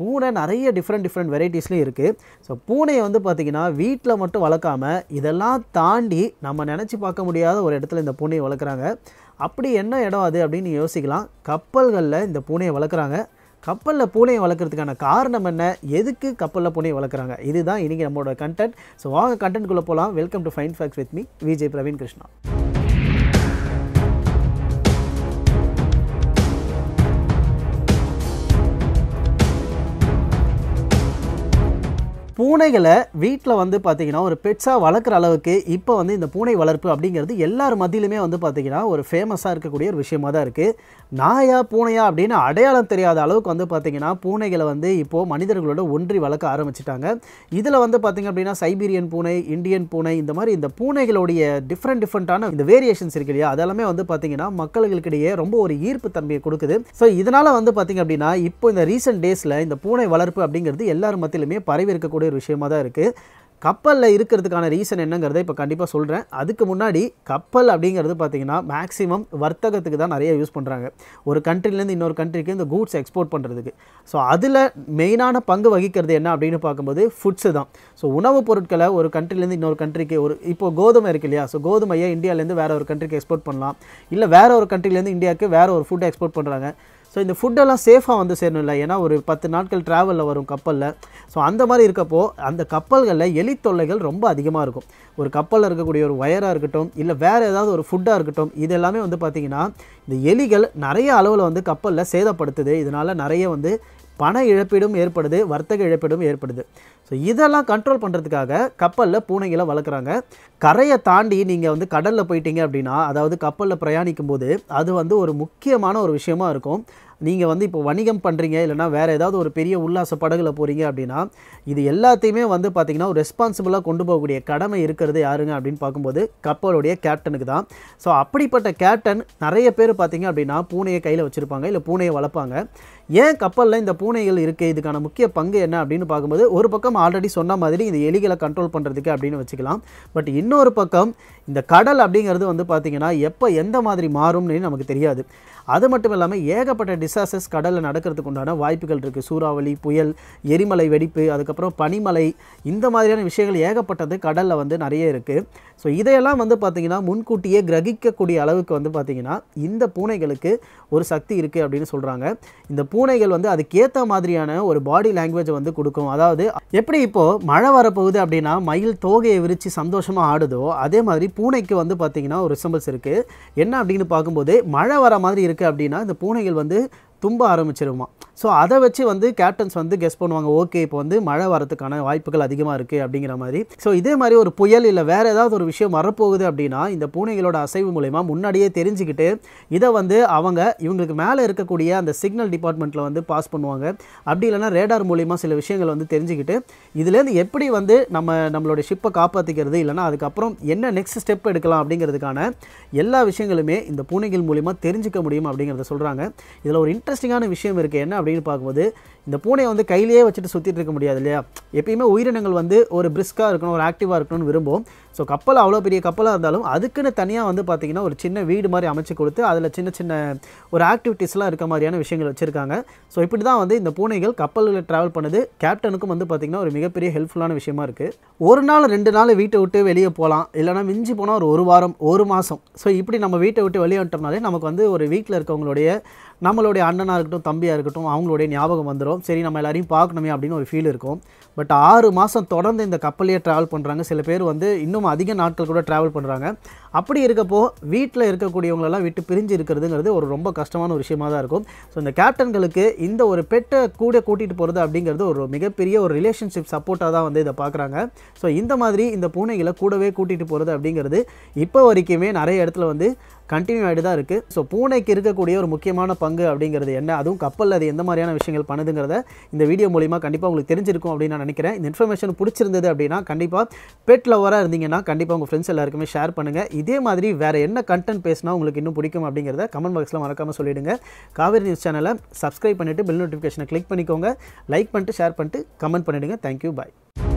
பூனை நிறைய different different வெரைட்டிஸ்லேயும் இருக்குது ஸோ பூனையை வந்து பார்த்திங்கன்னா வீட்டில் மட்டும் வளர்க்காமல் இதெல்லாம் தாண்டி நம்ம நினச்சி பார்க்க முடியாத ஒரு இடத்துல இந்த பூனையை வளர்க்குறாங்க அப்படி என்ன இடம் அது அப்படின்னு யோசிக்கலாம் கப்பல்களில் இந்த பூனையை வளர்க்குறாங்க கப்பலில் பூனையை வளர்க்குறதுக்கான காரணம் என்ன எதுக்கு கப்பலில் பூனையை வளர்க்குறாங்க இதுதான் இன்றைக்கி நம்மளோட கண்டென்ட் ஸோ வாங்க கண்டென்ட்குள்ளே போகலாம் welcome to fine facts with me Vijay Praveen Krishna பூனைகளை வீட்டில் வந்து பார்த்திங்கன்னா ஒரு பெட்ஸாக வளர்க்குற அளவுக்கு இப்போ வந்து இந்த பூனை வளர்ப்பு அப்படிங்கிறது எல்லார் மத்தியிலுமே வந்து பார்த்திங்கன்னா ஒரு ஃபேமஸாக இருக்கக்கூடிய ஒரு விஷயமாக தான் இருக்குது நாயா பூனையா அப்படின்னு அடையாளம் தெரியாத அளவுக்கு வந்து பார்த்திங்கன்னா பூனைகளை வந்து இப்போது மனிதர்களோட ஒன்றி வளர்க்க ஆரம்பிச்சிட்டாங்க இதில் வந்து பார்த்திங்க அப்படின்னா சைபீரியன் பூனை இந்தியன் பூனை இந்த மாதிரி இந்த பூனைகளுடைய டிஃப்ரெண்ட் டிஃப்ரெண்ட்டான இந்த வேரியேஷன்ஸ் இருக்கு இல்லையா அதெல்லாமே வந்து பார்த்திங்கன்னா மக்களுக்கிடையே ரொம்ப ஒரு ஈர்ப்பு தன்மையை கொடுக்குது ஸோ இதனால் வந்து பார்த்திங்க அப்படின்னா இப்போ இந்த ரீசெண்ட் டேஸில் இந்த பூனை வளர்ப்பு அப்படிங்கிறது எல்லார் மத்தியிலுமே பரவி இருக்கக்கூடிய ஒரு விஷயமாக தான் இருக்குது கப்பலில் இருக்கிறதுக்கான ரீசன் என்னங்கிறத இப்போ கண்டிப்பாக சொல்கிறேன் அதுக்கு முன்னாடி கப்பல் அப்படிங்கிறது பார்த்திங்கன்னா மேக்ஸிமம் வர்த்தகத்துக்கு தான் நிறைய யூஸ் பண்ணுறாங்க ஒரு கண்ட்ரிலேருந்து இன்னொரு கண்ட்ரிக்கு இந்த கூட்ஸ் எக்ஸ்போர்ட் பண்ணுறதுக்கு ஸோ அதில் மெயினான பங்கு வகிக்கிறது என்ன அப்படின்னு பார்க்கும்போது ஃபுட்ஸு தான் ஸோ உணவுப் பொருட்களை ஒரு கண்ட்ரிலேருந்து இன்னொரு கண்ட்ரிக்கு ஒரு இப்போது கோதுமை இருக்கு இல்லையா ஸோ கோதுமையை இந்தியாவிலேருந்து வேறு ஒரு கண்ட்ரிக்கு எக்ஸ்போர்ட் பண்ணலாம் இல்லை வேறு ஒரு கண்ட்ரிலேருந்து இந்தியாவுக்கு வேறு ஒரு ஃபுட்டை எக்ஸ்போர்ட் பண்ணுறாங்க ஸோ இந்த ஃபுட்டெல்லாம் சேஃபாக வந்து சேரணும் இல்லை ஏன்னா ஒரு பத்து நாட்கள் ட்ராவலில் வரும் கப்பலில் ஸோ அந்த மாதிரி இருக்கப்போ அந்த கப்பல்களில் எலி தொல்லைகள் ரொம்ப அதிகமாக இருக்கும் ஒரு கப்பலில் இருக்கக்கூடிய ஒரு ஒயராக இருக்கட்டும் இல்லை வேறு ஏதாவது ஒரு ஃபுட்டாக இருக்கட்டும் இது எல்லாமே வந்து பார்த்திங்கன்னா இந்த எலிகள் நிறைய அளவில் வந்து கப்பலில் சேதப்படுத்துது இதனால் நிறைய வந்து பண இழப்பீடும் ஏற்படுது வர்த்தக இழப்பீடும் ஏற்படுது ஸோ இதெல்லாம் கண்ட்ரோல் பண்ணுறதுக்காக கப்பலில் பூனைகளை வளர்க்குறாங்க கரையை தாண்டி நீங்கள் வந்து கடலில் போயிட்டீங்க அப்படின்னா அதாவது கப்பலில் பிரயாணிக்கும் போது அது வந்து ஒரு முக்கியமான ஒரு விஷயமா இருக்கும் நீங்கள் வந்து இப்போ வணிகம் பண்ணுறீங்க இல்லைனா வேறு ஏதாவது ஒரு பெரிய உல்லாச படகுல போகிறீங்க அப்படின்னா இது எல்லாத்தையுமே வந்து பார்த்திங்கன்னா ஒரு ரெஸ்பான்சிபிளாக கொண்டு போகக்கூடிய கடமை இருக்கிறது யாருங்க அப்படின்னு பார்க்கும்போது கப்பலுடைய கேப்டனுக்கு தான் ஸோ அப்படிப்பட்ட கேப்டன் நிறைய பேர் பார்த்திங்க அப்படின்னா பூனையை கையில் வச்சுருப்பாங்க இல்லை பூனையை வளர்ப்பாங்க ஏன் கப்பலில் இந்த பூனைகள் இருக்குது இதுக்கான முக்கிய பங்கு என்ன அப்படின்னு பார்க்கும்போது ஒரு பக்கம் ஆல்ரெடி சொன்ன மாதிரி இந்த எலிகளை கண்ட்ரோல் பண்ணுறதுக்கு அப்படின்னு வச்சுக்கலாம் பட் இன்னொரு பக்கம் இந்த கடல் அப்படிங்கிறது வந்து பார்த்திங்கன்னா எப்போ எந்த மாதிரி மாறும்னு நமக்கு தெரியாது அது மட்டும் இல்லாமல் ஏகப்பட்ட டிசாஸ்டர்ஸ் கடலில் நடக்கிறதுக்கு உண்டான வாய்ப்புகள் இருக்குது சூறாவளி புயல் எரிமலை வெடிப்பு அதுக்கப்புறம் பனிமலை இந்த மாதிரியான விஷயங்கள் ஏகப்பட்டது கடலில் வந்து நிறைய இருக்குது ஸோ இதையெல்லாம் வந்து பார்த்திங்கன்னா முன்கூட்டியே கிரகிக்கக்கூடிய அளவுக்கு வந்து பார்த்திங்கன்னா இந்த பூனைகளுக்கு ஒரு சக்தி இருக்குது அப்படின்னு சொல்கிறாங்க இந்த பூனைகள் வந்து அதுக்கேற்ற மாதிரியான ஒரு பாடி லாங்குவேஜை வந்து கொடுக்கும் அதாவது எப்படி எப்படி இப்போது மழை வரப்போகுது அப்படின்னா மயில் தோகையை விரித்து சந்தோஷமாக ஆடுதோ அதே மாதிரி பூனைக்கு வந்து பார்த்திங்கன்னா ஒரு சிம்பிள்ஸ் இருக்குது என்ன அப்படின்னு பார்க்கும்போது மழை வர மாதிரி இருக்குது அப்படின்னா இந்த பூனைகள் வந்து தும்ப ஆரம்பிச்சிருமா ஸோ அதை வச்சு வந்து கேப்டன்ஸ் வந்து கெஸ் பண்ணுவாங்க ஓகே இப்போ வந்து மழை வரதுக்கான வாய்ப்புகள் அதிகமாக இருக்குது அப்படிங்கிற மாதிரி ஸோ இதே மாதிரி ஒரு புயல் இல்லை வேறு ஏதாவது ஒரு விஷயம் வரப்போகுது அப்படின்னா இந்த பூனைகளோட அசைவு மூலயமா முன்னாடியே தெரிஞ்சுக்கிட்டு இதை வந்து அவங்க இவங்களுக்கு மேலே இருக்கக்கூடிய அந்த சிக்னல் டிபார்ட்மெண்ட்டில் வந்து பாஸ் பண்ணுவாங்க அப்படி இல்லைனா ரேடார் மூலிமா சில விஷயங்கள் வந்து தெரிஞ்சுக்கிட்டு இதுலேருந்து எப்படி வந்து நம்ம நம்மளோட ஷிப்பை காப்பாற்றிக்கிறது இல்லைனா அதுக்கப்புறம் என்ன நெக்ஸ்ட் ஸ்டெப் எடுக்கலாம் அப்படிங்கிறதுக்கான எல்லா விஷயங்களுமே இந்த பூனைகள் மூலிமா தெரிஞ்சுக்க முடியும் அப்படிங்கிறத சொல்கிறாங்க இதில் ஒரு இன்ட்ரெஸ்டிங்கான விஷயம் இருக்குது என்ன அப்படின்னு பார்க்கும்போது இந்த பூனையை வந்து கையிலேயே வச்சுட்டு சுற்றிட்டு இருக்க முடியாது இல்லையா எப்பயுமே உயிரினங்கள் வந்து ஒரு பிரிஸ்காக இருக்கணும் ஒரு ஆக்டிவாக இருக்கணும்னு விரும்பும் ஸோ கப்பல் அவ்வளோ பெரிய கப்பலாக இருந்தாலும் அதுக்குன்னு தனியாக வந்து பார்த்திங்கன்னா ஒரு சின்ன வீடு மாதிரி அமைச்சு கொடுத்து அதில் சின்ன சின்ன ஒரு ஆக்டிவிட்டீஸ்லாம் இருக்க மாதிரியான விஷயங்கள் வச்சுருக்காங்க ஸோ இப்படி தான் வந்து இந்த பூனைகள் கப்பலில் ட்ராவல் பண்ணுது கேப்டனுக்கும் வந்து பார்த்திங்கன்னா ஒரு மிகப்பெரிய ஹெல்ப்ஃபுல்லான விஷயமா இருக்குது ஒரு நாள் ரெண்டு நாள் வீட்டை விட்டு வெளியே போகலாம் இல்லைனா மிஞ்சி போனால் ஒரு ஒரு வாரம் ஒரு மாதம் ஸோ இப்படி நம்ம வீட்டை விட்டு வெளியே வந்துட்டோம்னாலே நமக்கு வந்து ஒரு வீட்டில் இருக்கவங்களுடைய நம்மளுடைய அண்ணனாக இருக்கட்டும் தம்பியாக இருக்கட்டும் அவங்களுடைய ஞாபகம் வந்துடும் சரி நம்ம எல்லாரையும் பார்க்கணுமே அப்படின்னு ஒரு ஃபீல் இருக்கும் பட் ஆறு மாதம் தொடர்ந்து இந்த கப்பலையே ட்ராவல் பண்ணுறாங்க சில பேர் வந்து இன்னும் அதிக நாட்கள் கூட ட்ராவல் பண்ணுறாங்க அப்படி இருக்கப்போ வீட்டில் இருக்கக்கூடியவங்களெல்லாம் விட்டு பிரிஞ்சு இருக்கிறதுங்கிறது ஒரு ரொம்ப கஷ்டமான ஒரு விஷயமாக தான் இருக்கும் ஸோ இந்த கேப்டன்களுக்கு இந்த ஒரு பெட்டை கூட கூட்டிகிட்டு போகிறது அப்படிங்கிறது ஒரு மிகப்பெரிய ஒரு ரிலேஷன்ஷிப் சப்போர்ட்டாக தான் வந்து இதை பார்க்குறாங்க ஸோ இந்த மாதிரி இந்த பூனைகளை கூடவே கூட்டிகிட்டு போகிறது அப்படிங்கிறது இப்போ வரைக்குமே நிறைய இடத்துல வந்து கண்டினியூ ஆகிட்டு தான் இருக்குது ஸோ பூனைக்கு இருக்கக்கூடிய ஒரு முக்கியமான பங்கு அப்படிங்கிறது என்ன அதுவும் கப்பலில் அது எந்த மாதிரியான விஷயங்கள் பண்ணுதுங்கிறத இந்த வீடியோ மூலிமா கண்டிப்பாக உங்களுக்கு தெரிஞ்சிருக்கும் அப்படின்னு நான் நினைக்கிறேன் இந்த இன்ஃபர்மேஷன் பிடிச்சிருந்தது அப்படின்னா கண்டிப்பாக பெட் லவராக இருந்தீங்கன்னா கண்டிப்பாக உங்கள் ஃப்ரெண்ட்ஸ் எல்லாருக்குமே ஷேர் பண்ணுங்கள் இதே மாதிரி வேறு என்ன கண்டென்ட் பேசினா உங்களுக்கு இன்னும் பிடிக்கும் அப்படிங்கிறத கமெண்ட் பாக்ஸில் மறக்காமல் சொல்லிவிடுங்க காவேரி நியூஸ் சேனலை சப்ஸ்கிரைப் பண்ணிவிட்டு பில் நோட்டிஃபிகேஷனை கிளிக் பண்ணிக்கோங்க லைக் பண்ணிட்டு ஷேர் பண்ணிட்டு கமெண்ட் பண்ணிவிடுங்க தேங்க்யூ பாய்